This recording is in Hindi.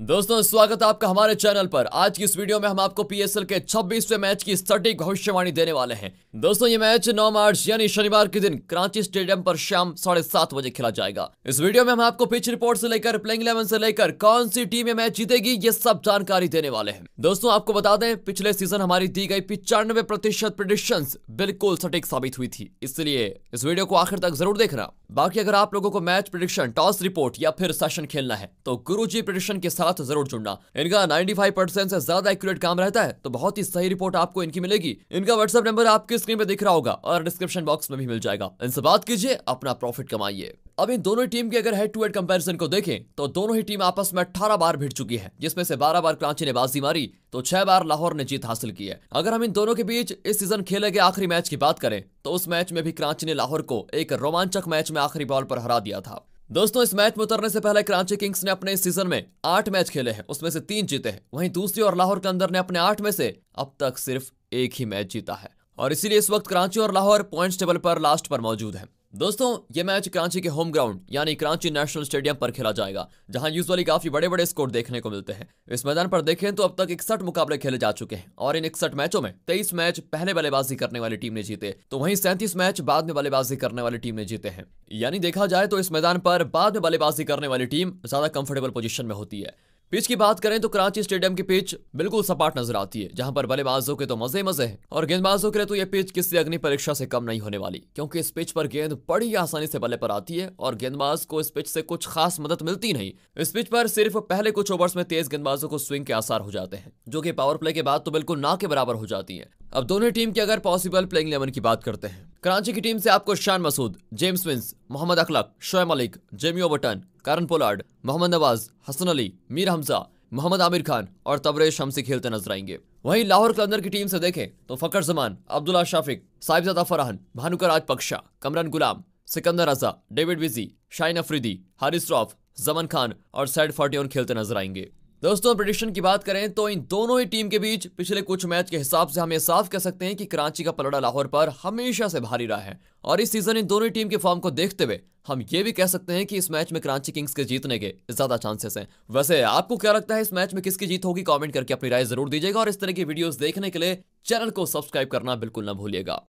दोस्तों स्वागत है आपका हमारे चैनल पर आज की इस वीडियो में हम आपको पीएसएल के 26वें मैच की सटीक भविष्यवाणी देने वाले हैं दोस्तों ये मैच 9 मार्च यानी शनिवार के दिन क्रांची स्टेडियम पर शाम साढ़े सात बजे खेला जाएगा इस वीडियो में हम आपको पिच रिपोर्ट से लेकर प्लेइंग इलेवन से लेकर कौन सी टीम ये मैच जीतेगी ये सब जानकारी देने वाले हैं दोस्तों आपको बता दें पिछले सीजन हमारी दी गई पिचानवे प्रतिशत प्रडिक्शन बिल्कुल सटीक साबित हुई थी इसलिए इस वीडियो को आखिर तक जरूर देखना बाकी अगर आप लोगों को मैच प्रडिक्शन टॉस रिपोर्ट या फिर सेशन खेलना है तो गुरु जी प्रडिक्शन के साथ साथ जरूर जुड़ना इनका 95 परसेंट से ज्यादा एक्यूरेट काम रहता है तो बहुत ही सही रिपोर्ट आपको इनकी मिलेगी इनका व्हाट्सएप नंबर आपकी स्क्रीन पे दिख रहा होगा और डिस्क्रिप्शन बॉक्स में भी मिल जाएगा इनसे बात कीजिए अपना प्रॉफिट कमाइए अब इन दोनों टीम के अगर हेड टू हेड कंपैरिजन को देखें तो दोनों ही टीम आपस में अठारह बार भिड़ चुकी है जिसमें से बारह बार क्रांची ने बाजी मारी तो छह बार लाहौर ने जीत हासिल की है अगर हम इन दोनों के बीच इस सीजन खेले गए आखिरी मैच की बात करें तो उस मैच में भी क्रांची ने लाहौर को एक रोमांचक मैच में आखिरी बॉल पर हरा दिया था दोस्तों इस मैच में उतरने से पहले कराची किंग्स ने अपने इस सीजन में आठ मैच खेले हैं उसमें से तीन जीते हैं वहीं दूसरी और लाहौर के अंदर ने अपने आठ में से अब तक सिर्फ एक ही मैच जीता है और इसीलिए इस वक्त कराची और लाहौर पॉइंट्स टेबल पर लास्ट पर मौजूद है दोस्तों ये मैच कराची के होम ग्राउंड यानी कराची नेशनल स्टेडियम पर खेला जाएगा जहां यूजुअली काफी बड़े बड़े स्कोर देखने को मिलते हैं इस मैदान पर देखें तो अब तक इकसठ मुकाबले खेले जा चुके हैं और इन इकसठ मैचों में तेईस मैच पहले बल्लेबाजी करने वाली टीम ने जीते तो वहीं सैंतीस मैच बाद में बल्लेबाजी करने वाली टीम ने जीते हैं यानी देखा जाए तो इस मैदान पर बाद में बल्लेबाजी करने वाली टीम ज्यादा कंफर्टेबल पोजिशन में होती है पिच की बात करें तो कराची स्टेडियम की पिच बिल्कुल सपाट नजर आती है जहां पर बल्लेबाजों के तो मजे मजे हैं और गेंदबाजों के लिए तो ये पिच किसी अग्नि परीक्षा से कम नहीं होने वाली क्योंकि इस पिच पर गेंद बड़ी आसानी से बल्ले पर आती है और गेंदबाज को इस पिच से कुछ खास मदद मिलती नहीं इस पिच पर सिर्फ पहले कुछ ओवर्स में तेज गेंदबाजों को स्विंग के आसार हो जाते हैं जो की पावर प्ले के बाद तो बिल्कुल ना के बराबर हो जाती है अब दोनों टीम की अगर पॉसिबल प्लेइंग इलेवन की बात करते हैं कराची की टीम से आपको शान मसूद जेम्स विंस मोहम्मद अखलक शोएब मलिक जेमियो बटन करण पोलार्ड मोहम्मद नवाज हसन अली मीर हमजा मोहम्मद आमिर खान और तबरेज शमसी खेलते नजर आएंगे वहीं लाहौर कलंदर की टीम से देखें तो फकर जमान अब्दुल्ला शाफिक साहिबजादा फरहान भानुकर राजपक्षा कमरान गुलाम सिकंदर रजा डेविड विजी शाइन अफरीदी हारिस रॉफ जमन खान और सैड फोर्टियन खेलते नजर आएंगे दोस्तों प्रडिक्शन की बात करें तो इन दोनों ही टीम के बीच पिछले कुछ मैच के हिसाब से हम ये साफ कह सकते हैं कि कराची का पलड़ा लाहौर पर हमेशा से भारी रहा है और इस सीजन इन दोनों टीम के फॉर्म को देखते हुए हम ये भी कह सकते हैं कि इस मैच में कराची किंग्स के जीतने के ज्यादा चांसेस हैं वैसे आपको क्या लगता है इस मैच में किसकी जीत होगी कॉमेंट करके अपनी राय जरूर दीजिएगा और इस तरह की वीडियो देखने के लिए चैनल को सब्सक्राइब करना बिल्कुल ना भूलिएगा